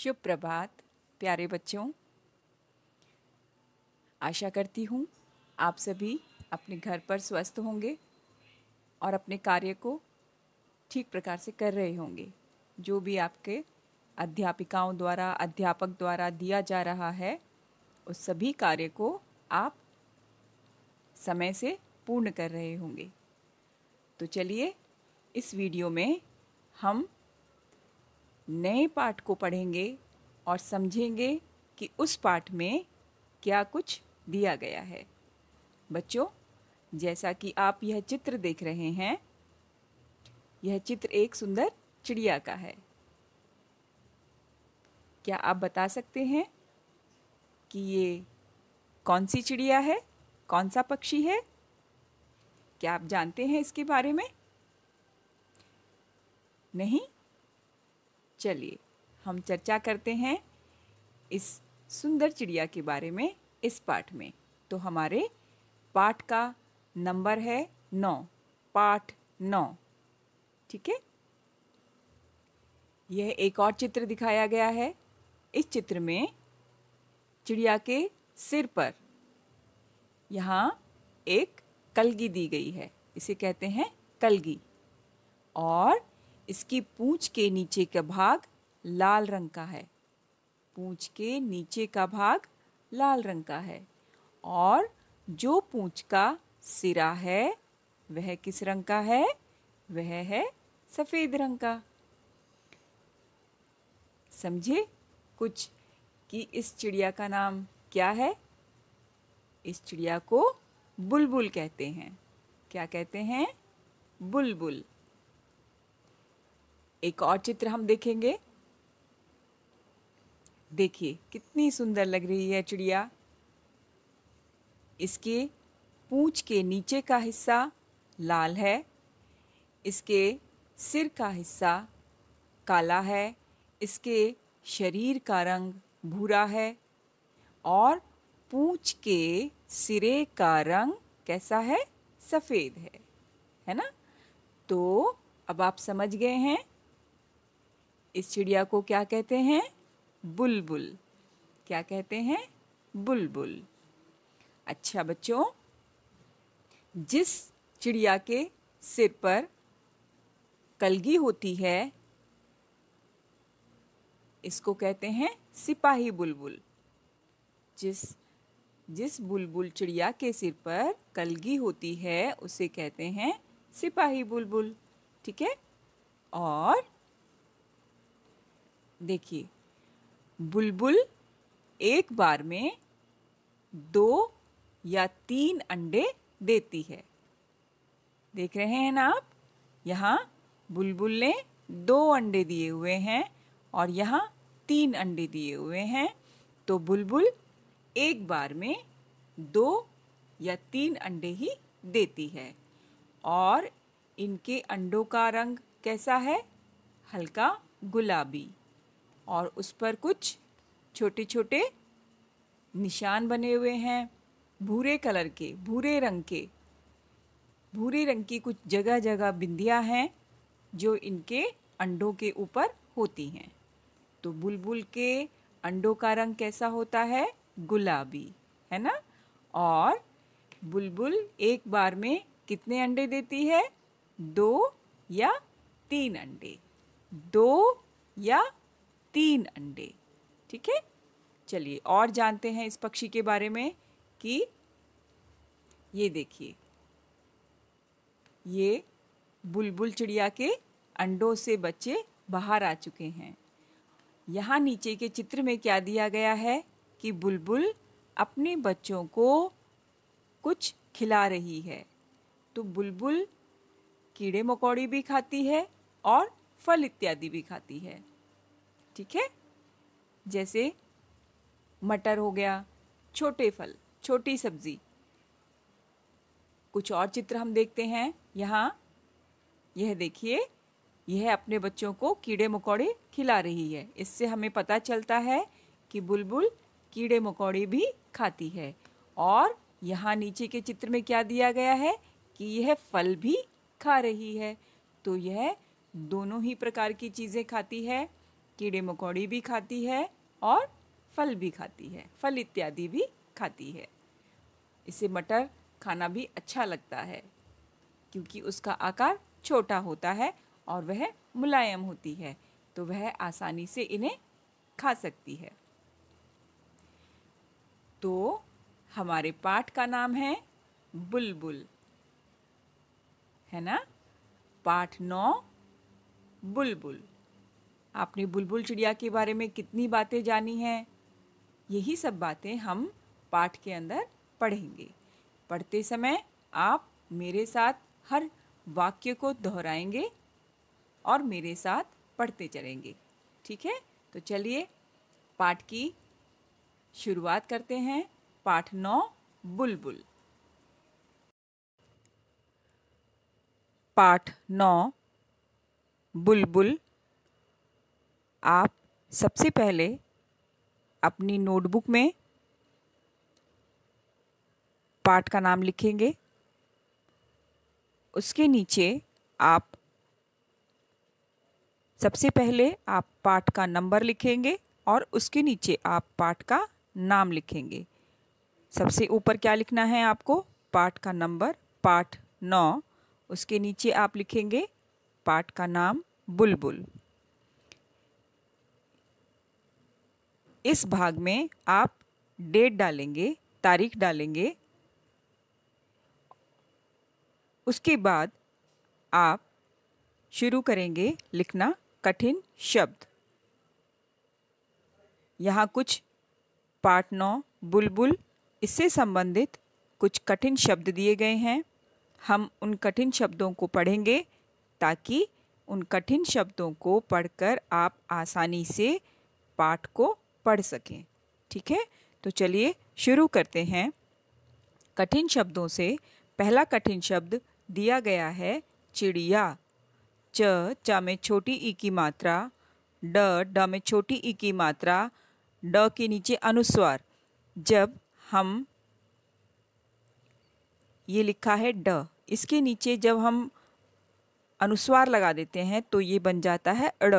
शुभ प्रभात प्यारे बच्चों आशा करती हूँ आप सभी अपने घर पर स्वस्थ होंगे और अपने कार्य को ठीक प्रकार से कर रहे होंगे जो भी आपके अध्यापिकाओं द्वारा अध्यापक द्वारा दिया जा रहा है उस सभी कार्य को आप समय से पूर्ण कर रहे होंगे तो चलिए इस वीडियो में हम नए पाठ को पढ़ेंगे और समझेंगे कि उस पाठ में क्या कुछ दिया गया है बच्चों जैसा कि आप यह चित्र देख रहे हैं यह चित्र एक सुंदर चिड़िया का है क्या आप बता सकते हैं कि ये कौन सी चिड़िया है कौन सा पक्षी है क्या आप जानते हैं इसके बारे में नहीं चलिए हम चर्चा करते हैं इस सुंदर चिड़िया के बारे में इस पाठ में तो हमारे पाठ का नंबर है नौ पाठ नौ ठीक है यह एक और चित्र दिखाया गया है इस चित्र में चिड़िया के सिर पर यहाँ एक कलगी दी गई है इसे कहते हैं कलगी और इसकी पूंछ के नीचे का भाग लाल रंग का है पूंछ के नीचे का भाग लाल रंग का है और जो पूंछ का सिरा है वह किस रंग का है वह है सफ़ेद रंग का समझे कुछ कि इस चिड़िया का नाम क्या है इस चिड़िया को बुलबुल कहते हैं क्या कहते हैं बुलबुल एक और चित्र हम देखेंगे देखिए कितनी सुंदर लग रही है चिड़िया इसके पूंछ के नीचे का हिस्सा लाल है इसके सिर का हिस्सा काला है इसके शरीर का रंग भूरा है और पूंछ के सिरे का रंग कैसा है सफ़ेद है है ना तो अब आप समझ गए हैं इस चिड़िया को क्या कहते हैं बुलबुल क्या कहते हैं बुलबुल अच्छा बच्चों जिस चिड़िया के सिर पर कलगी होती है इसको कहते हैं सिपाही बुलबुल जिस जिस बुलबुल चिड़िया के सिर पर कलगी होती है उसे कहते हैं सिपाही बुलबुल ठीक है और देखिए बुलबुल एक बार में दो या तीन अंडे देती है देख रहे हैं ना आप यहाँ बुलबुल ने दो अंडे दिए हुए हैं और यहाँ तीन अंडे दिए हुए हैं तो बुलबुल एक बार में दो या तीन अंडे ही देती है और इनके अंडों का रंग कैसा है हल्का गुलाबी और उस पर कुछ छोटे छोटे निशान बने हुए हैं भूरे कलर के भूरे रंग के भूरे रंग की कुछ जगह जगह बिंदियाँ हैं जो इनके अंडों के ऊपर होती हैं तो बुलबुल के अंडों का रंग कैसा होता है गुलाबी है ना और बुलबुल एक बार में कितने अंडे देती है दो या तीन अंडे दो या तीन अंडे ठीक है चलिए और जानते हैं इस पक्षी के बारे में कि ये देखिए ये बुलबुल चिड़िया के अंडों से बच्चे बाहर आ चुके हैं यहाँ नीचे के चित्र में क्या दिया गया है कि बुलबुल अपने बच्चों को कुछ खिला रही है तो बुलबुल कीड़े मकोड़ी भी खाती है और फल इत्यादि भी खाती है ठीक है जैसे मटर हो गया छोटे फल छोटी सब्जी कुछ और चित्र हम देखते हैं यहाँ यह देखिए यह अपने बच्चों को कीड़े मकोड़े खिला रही है इससे हमें पता चलता है कि बुलबुल कीड़े मकोड़े भी खाती है और यहाँ नीचे के चित्र में क्या दिया गया है कि यह फल भी खा रही है तो यह दोनों ही प्रकार की चीज़ें खाती है कीड़े मकोड़ी भी खाती है और फल भी खाती है फल इत्यादि भी खाती है इसे मटर खाना भी अच्छा लगता है क्योंकि उसका आकार छोटा होता है और वह मुलायम होती है तो वह आसानी से इन्हें खा सकती है तो हमारे पाठ का नाम है बुलबुल है ना पाठ नौ बुलबुल आपने बुलबुल चिड़िया के बारे में कितनी बातें जानी हैं यही सब बातें हम पाठ के अंदर पढ़ेंगे पढ़ते समय आप मेरे साथ हर वाक्य को दोहराएंगे और मेरे साथ पढ़ते चलेंगे ठीक है तो चलिए पाठ की शुरुआत करते हैं पाठ नौ बुलबुल पाठ नौ बुलबुल आप सबसे पहले अपनी नोटबुक में पाठ का नाम लिखेंगे उसके नीचे आप सबसे पहले आप पाठ का नंबर लिखेंगे और उसके नीचे आप पाठ का नाम लिखेंगे सबसे ऊपर क्या लिखना है आपको पाठ का नंबर पाठ नौ उसके नीचे आप लिखेंगे पाठ का नाम बुलबुल इस भाग में आप डेट डालेंगे तारीख डालेंगे उसके बाद आप शुरू करेंगे लिखना कठिन शब्द यहाँ कुछ पार्ट नौ बुलबुल इससे संबंधित कुछ कठिन शब्द दिए गए हैं हम उन कठिन शब्दों को पढ़ेंगे ताकि उन कठिन शब्दों को पढ़कर आप आसानी से पाठ को पढ़ सकें ठीक है तो चलिए शुरू करते हैं कठिन शब्दों से पहला कठिन शब्द दिया गया है चिड़िया च च में छोटी ई की मात्रा ड ड में छोटी ई की मात्रा ड के नीचे अनुस्वार जब हम ये लिखा है ड इसके नीचे जब हम अनुस्वार लगा देते हैं तो ये बन जाता है अड़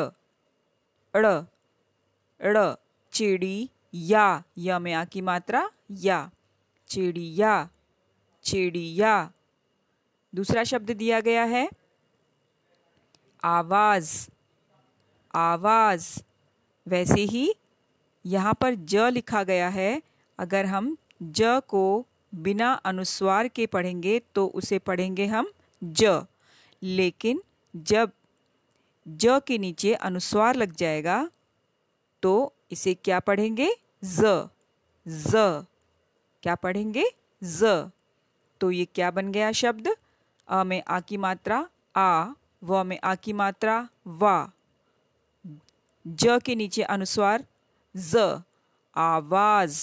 अड़ अड़ चिड़िया य में आ की मात्रा या चिड़िया चिड़िया दूसरा शब्द दिया गया है आवाज़ आवाज़ वैसे ही यहाँ पर ज लिखा गया है अगर हम ज को बिना अनुस्वार के पढ़ेंगे तो उसे पढ़ेंगे हम ज लेकिन जब ज के नीचे अनुस्वार लग जाएगा तो इसे क्या पढ़ेंगे ज ज क्या पढ़ेंगे ज तो ये क्या बन गया शब्द अ में आ की मात्रा आ व में आ की मात्रा वा ज के नीचे अनुस्वार ज आवाज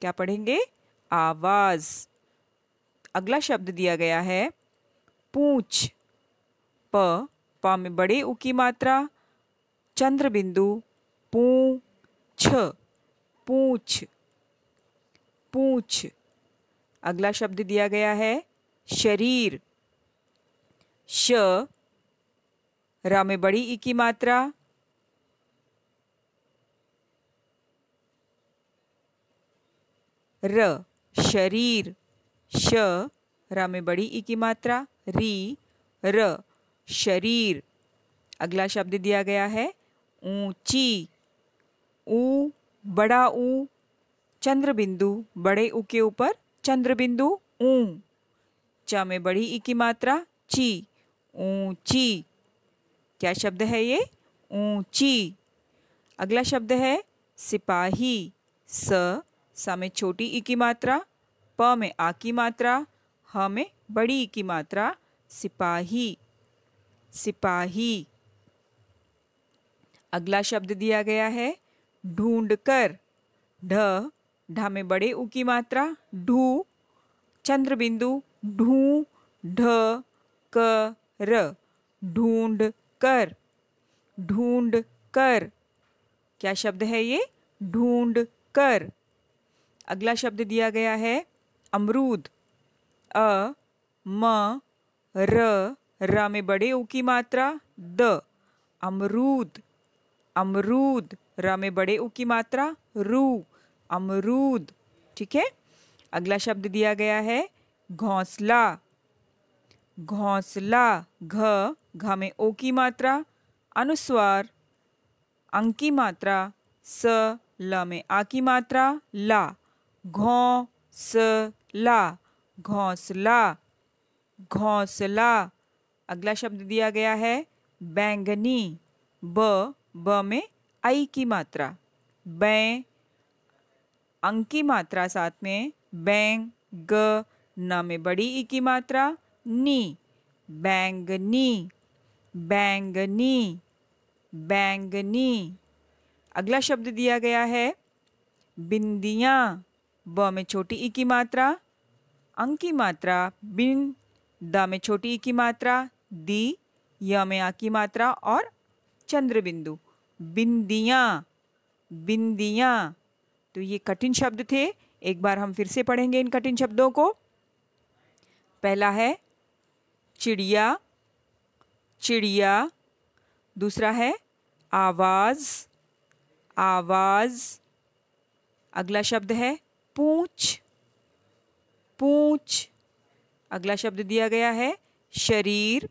क्या पढ़ेंगे आवाज अगला शब्द दिया गया है पूछ प प में बड़े उ की मात्रा चंद्र बिंदु पू छ पूछ पूछ अगला शब्द दिया गया है शरीर श र में बड़ी ई की मात्रा र शरीर श र में बड़ी ई की मात्रा री र शरीर अगला शब्द दिया गया है ऊंची ऊ बड़ा ऊ चंद्रबिंदु बड़े ऊ के ऊपर चंद्रबिंदु ऊ च में बड़ी ई की मात्रा ची ऊंची क्या शब्द है ये ऊंची अगला शब्द है सिपाही स स में छोटी ई की मात्रा प में आ की मात्रा ह में बड़ी ई की मात्रा सिपाही सिपाही अगला शब्द दिया गया है ढूंढ कर ढ ढा में बड़े ऊ की मात्रा ढू बिंदु ढू ढ क र ढूंढ कर ढूंढ कर क्या शब्द है ये ढूंढ कर अगला शब्द दिया गया है अमरूद अ म र र में बड़े ऊ की मात्रा द अमरूद अमरूद र में बड़े ऊ की मात्रा रू अमरूद ठीक है अगला शब्द दिया गया है घोंसला घोंसला घ घ में ओ की मात्रा अनुस्वार अंग की मात्रा स ल में आ की मात्रा ला घों स ला घोंसला घोंसला अगला शब्द दिया गया है बैंगनी ब ब में आई की मात्रा बै अंग की मात्रा साथ में बैंग ग न में बड़ी ई की मात्रा नी बैंग बैंग नी नी बैंग नी अगला शब्द दिया गया है बिंदियाँ ब में छोटी ई की मात्रा अंग की मात्रा बिन द में छोटी ई की मात्रा दी य में आ की मात्रा और चंद्र बिंदु बिंदियाँ बिंदियाँ तो ये कठिन शब्द थे एक बार हम फिर से पढ़ेंगे इन कठिन शब्दों को पहला है चिड़िया चिड़िया दूसरा है आवाज़ आवाज़ अगला शब्द है पूछ पूछ अगला शब्द दिया गया है शरीर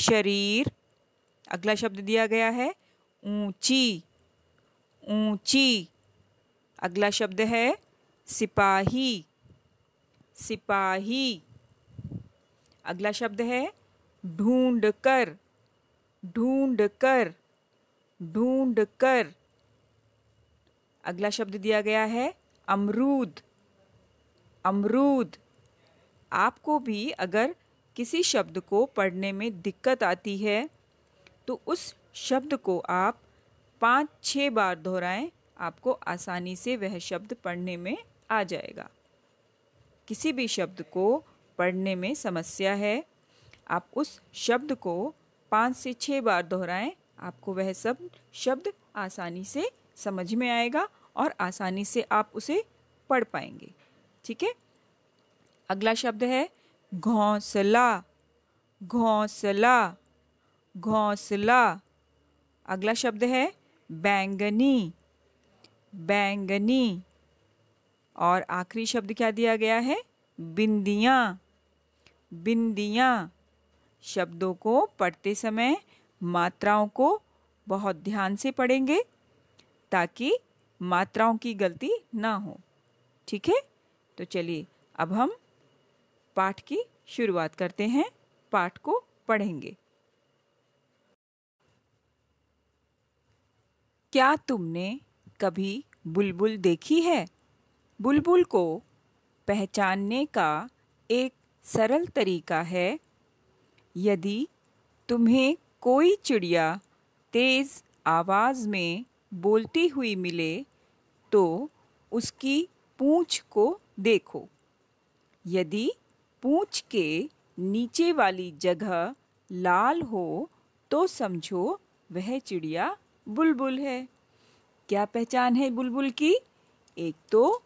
शरीर अगला शब्द दिया गया है ऊंची ऊंची अगला शब्द है सिपाही सिपाही अगला शब्द है ढूंढ कर ढूंढ कर ढूंढ कर अगला शब्द दिया गया है अमरूद अमरूद आपको भी अगर किसी शब्द को पढ़ने में दिक्कत आती है तो उस शब्द को आप पाँच छः बार दोहराएं आपको आसानी से वह शब्द पढ़ने में आ जाएगा किसी भी शब्द को पढ़ने में समस्या है आप उस शब्द को पाँच से छः बार दोहराएं आपको वह सब शब्द आसानी से समझ में आएगा और आसानी से आप उसे पढ़ पाएंगे ठीक है अगला शब्द है घोंसला घोंसला घोंसला अगला शब्द है बैंगनी बैंगनी और आखिरी शब्द क्या दिया गया है बिंदियाँ बिंदियाँ शब्दों को पढ़ते समय मात्राओं को बहुत ध्यान से पढ़ेंगे ताकि मात्राओं की गलती ना हो ठीक है तो चलिए अब हम पाठ की शुरुआत करते हैं पाठ को पढ़ेंगे क्या तुमने कभी बुलबुल देखी है बुलबुल को पहचानने का एक सरल तरीका है यदि तुम्हें कोई चिड़िया तेज़ आवाज़ में बोलती हुई मिले तो उसकी पूँछ को देखो यदि पूँछ के नीचे वाली जगह लाल हो तो समझो वह चिड़िया बुलबुल है क्या पहचान है बुलबुल की एक तो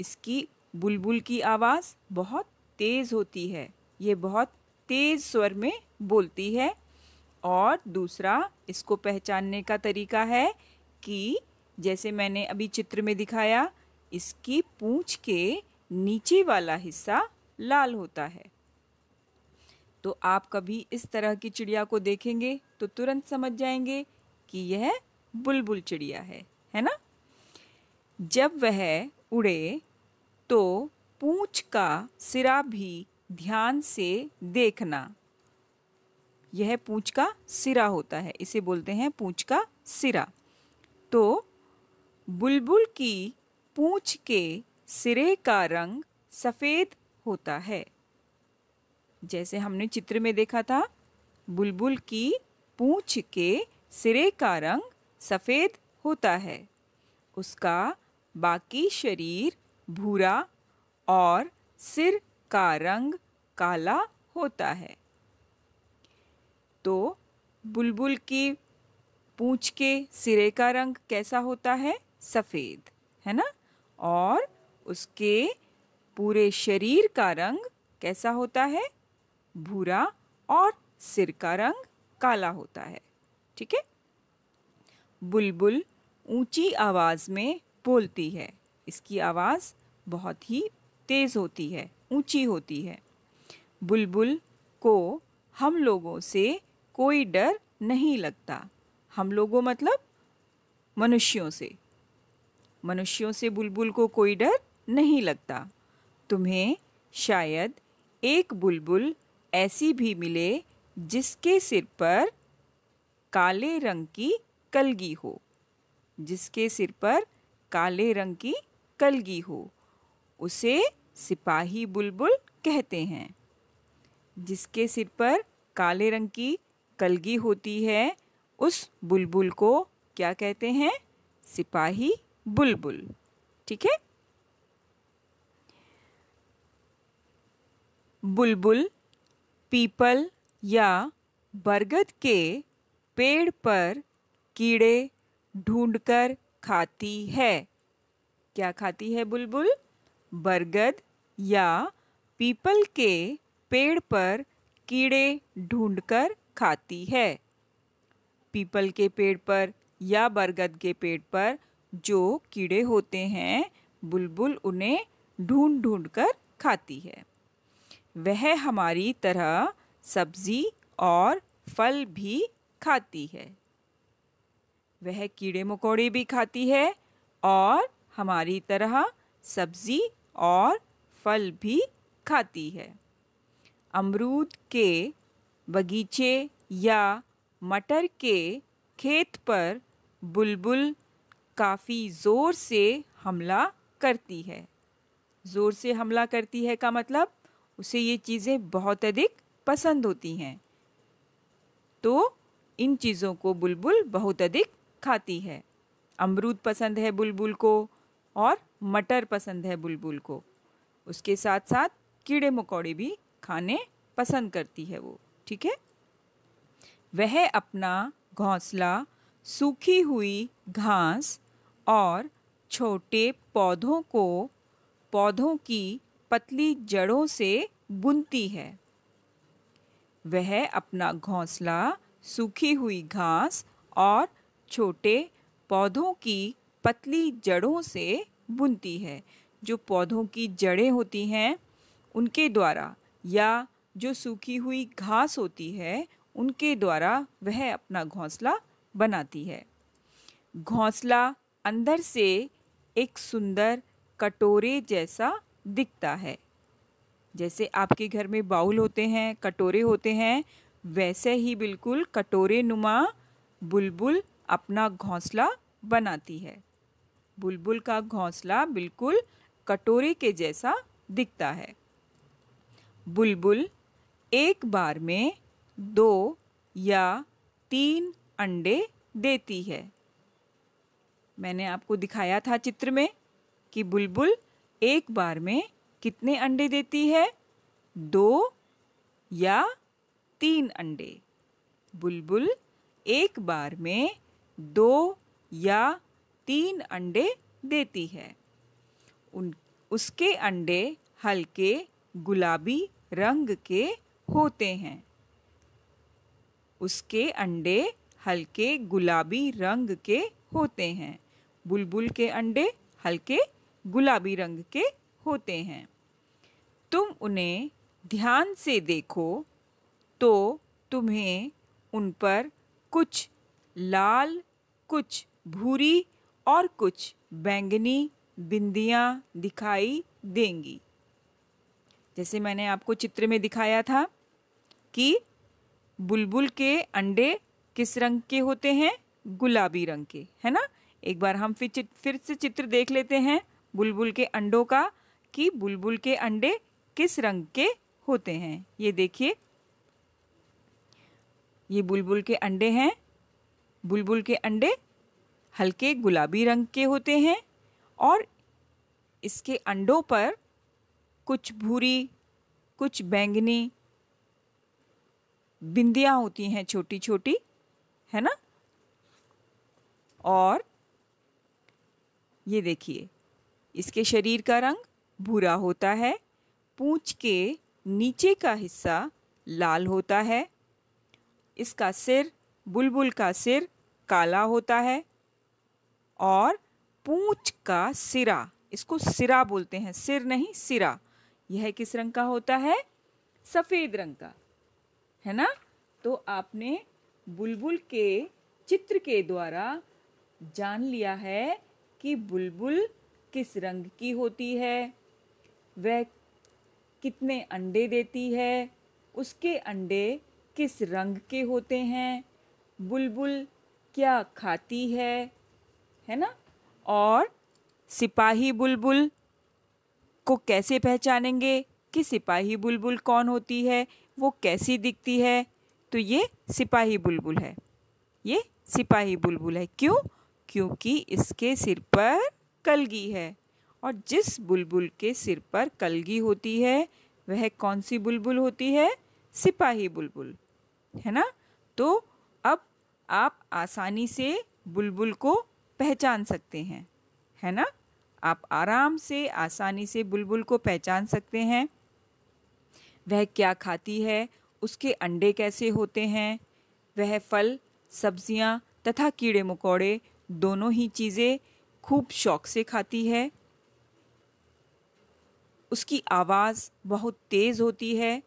इसकी बुलबुल की आवाज़ बहुत तेज़ होती है ये बहुत तेज़ स्वर में बोलती है और दूसरा इसको पहचानने का तरीका है कि जैसे मैंने अभी चित्र में दिखाया इसकी पूंछ के नीचे वाला हिस्सा लाल होता है तो आप कभी इस तरह की चिड़िया को देखेंगे तो तुरंत समझ जाएंगे कि यह बुलबुल चिड़िया है है ना जब वह उड़े तो पूछ का सिरा भी ध्यान से देखना यह पूछ का सिरा होता है इसे बोलते हैं पूछ का सिरा तो बुलबुल की पूछ के सिरे का रंग सफ़ेद होता है जैसे हमने चित्र में देखा था बुलबुल की पूछ के सिरे का रंग सफ़ेद होता है उसका बाकी शरीर भूरा और सिर का रंग काला होता है तो बुलबुल की पूंछ के सिरे का रंग कैसा होता है सफ़ेद है ना और उसके पूरे शरीर का रंग कैसा होता है भूरा और सिर का रंग काला होता है ठीक है बुलबुल ऊंची आवाज़ में बोलती है इसकी आवाज़ बहुत ही तेज़ होती है ऊंची होती है बुलबुल को हम लोगों से कोई डर नहीं लगता हम लोगों मतलब मनुष्यों से मनुष्यों से बुलबुल को कोई डर नहीं लगता तुम्हें शायद एक बुलबुल ऐसी भी मिले जिसके सिर पर काले रंग की कलगी हो जिसके सिर पर काले रंग की कलगी हो उसे सिपाही बुलबुल कहते हैं जिसके सिर पर काले रंग की कलगी होती है उस बुलबुल को क्या कहते हैं सिपाही बुलबुल ठीक है बुलबुल पीपल या बरगद के पेड़ पर कीड़े ढूंढकर खाती है क्या खाती है बुलबुल बरगद या पीपल के पेड़ पर कीड़े ढूंढकर खाती है पीपल के पेड़ पर या बरगद के पेड़ पर जो कीड़े होते हैं बुलबुल उन्हें ढूंढ ढूंढ कर खाती है वह हमारी तरह सब्जी और फल भी खाती है वह कीड़े मकोड़े भी खाती है और हमारी तरह सब्जी और फल भी खाती है अमरूद के बगीचे या मटर के खेत पर बुलबुल काफ़ी ज़ोर से हमला करती है ज़ोर से हमला करती है का मतलब उसे ये चीज़ें बहुत अधिक पसंद होती हैं तो इन चीज़ों को बुलबुल बहुत अधिक खाती है अमरूद पसंद है बुलबुल को और मटर पसंद है बुलबुल को उसके साथ साथ कीड़े मकोड़े भी खाने पसंद करती है वो ठीक है वह अपना घोंसला सूखी हुई घास और छोटे पौधों को पौधों की पतली जड़ों से बुनती है वह अपना घोंसला सूखी हुई घास और छोटे पौधों की पतली जड़ों से बुनती है जो पौधों की जड़ें होती हैं उनके द्वारा या जो सूखी हुई घास होती है उनके द्वारा वह अपना घोंसला बनाती है घोंसला अंदर से एक सुंदर कटोरे जैसा दिखता है जैसे आपके घर में बाउल होते हैं कटोरे होते हैं वैसे ही बिल्कुल कटोरे नुमा बुलबुल अपना घोंसला बनाती है बुलबुल का घोंसला बिल्कुल कटोरे के जैसा दिखता है बुलबुल एक बार में दो या तीन अंडे देती है मैंने आपको दिखाया था चित्र में कि बुलबुल एक बार में कितने अंडे देती है दो या तीन अंडे बुलबुल एक बार में दो या तीन अंडे देती है उन उसके अंडे हल्के गुलाबी रंग के होते हैं उसके अंडे हल्के गुलाबी रंग के होते हैं बुलबुल के अंडे हल्के गुलाबी रंग के होते हैं तुम उन्हें ध्यान से देखो तो तुम्हें उन पर कुछ लाल कुछ भूरी और कुछ बैंगनी बिंदियाँ दिखाई देंगी जैसे मैंने आपको चित्र में दिखाया था कि बुलबुल के अंडे किस रंग के होते हैं गुलाबी रंग के है ना एक बार हम फिर फिर से चित्र देख लेते हैं बुलबुल के अंडों का कि बुलबुल के अंडे किस रंग के होते हैं ये देखिए ये बुलबुल के अंडे हैं बुलबुल के अंडे हल्के गुलाबी रंग के होते हैं और इसके अंडों पर कुछ भूरी कुछ बैंगनी बिंदियाँ होती हैं छोटी छोटी है ना और ये देखिए इसके शरीर का रंग भूरा होता है पूँछ के नीचे का हिस्सा लाल होता है इसका सिर बुलबुल का सिर काला होता है और पूंछ का सिरा इसको सिरा बोलते हैं सिर नहीं सिरा यह किस रंग का होता है सफ़ेद रंग का है ना तो आपने बुलबुल के चित्र के द्वारा जान लिया है कि बुलबुल किस रंग की होती है वह कितने अंडे देती है उसके अंडे किस रंग के होते हैं बुलबुल क्या खाती है है ना और सिपाही बुलबुल को कैसे पहचानेंगे कि सिपाही बुलबुल कौन होती है वो कैसी दिखती है तो ये सिपाही बुलबुल है ये सिपाही बुलबुल है क्यों क्योंकि इसके सिर पर कलगी है और जिस बुलबुल के सिर पर कलगी होती है वह कौन सी बुलबुल होती है सिपाही बुलबुल है ना तो अब आप आसानी से बुलबुल को पहचान सकते हैं है ना आप आराम से आसानी से बुलबुल को पहचान सकते हैं वह क्या खाती है उसके अंडे कैसे होते हैं वह फल सब्जियां तथा कीड़े मकोड़े दोनों ही चीज़ें खूब शौक से खाती है उसकी आवाज़ बहुत तेज़ होती है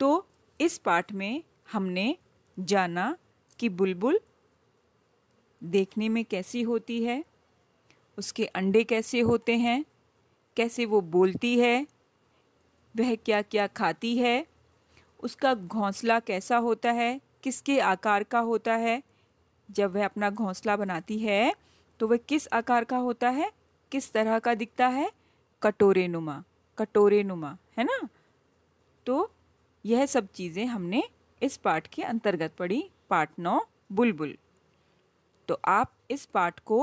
तो इस पाठ में हमने जाना कि बुलबुल देखने में कैसी होती है उसके अंडे कैसे होते हैं कैसे वो बोलती है वह क्या क्या खाती है उसका घोंसला कैसा होता है किसके आकार का होता है जब वह अपना घोंसला बनाती है तो वह किस आकार का होता है किस तरह का दिखता है कटोरे नुमा कटोरे नुमा है ना तो यह सब चीज़ें हमने इस पाठ के अंतर्गत पढ़ी पाठ नौ बुलबुल तो आप इस पाठ को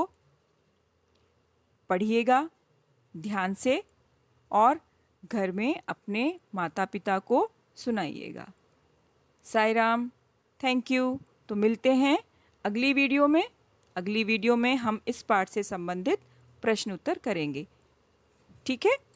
पढ़िएगा ध्यान से और घर में अपने माता पिता को सुनाइएगा साई राम थैंक यू तो मिलते हैं अगली वीडियो में अगली वीडियो में हम इस पाठ से संबंधित प्रश्न उत्तर करेंगे ठीक है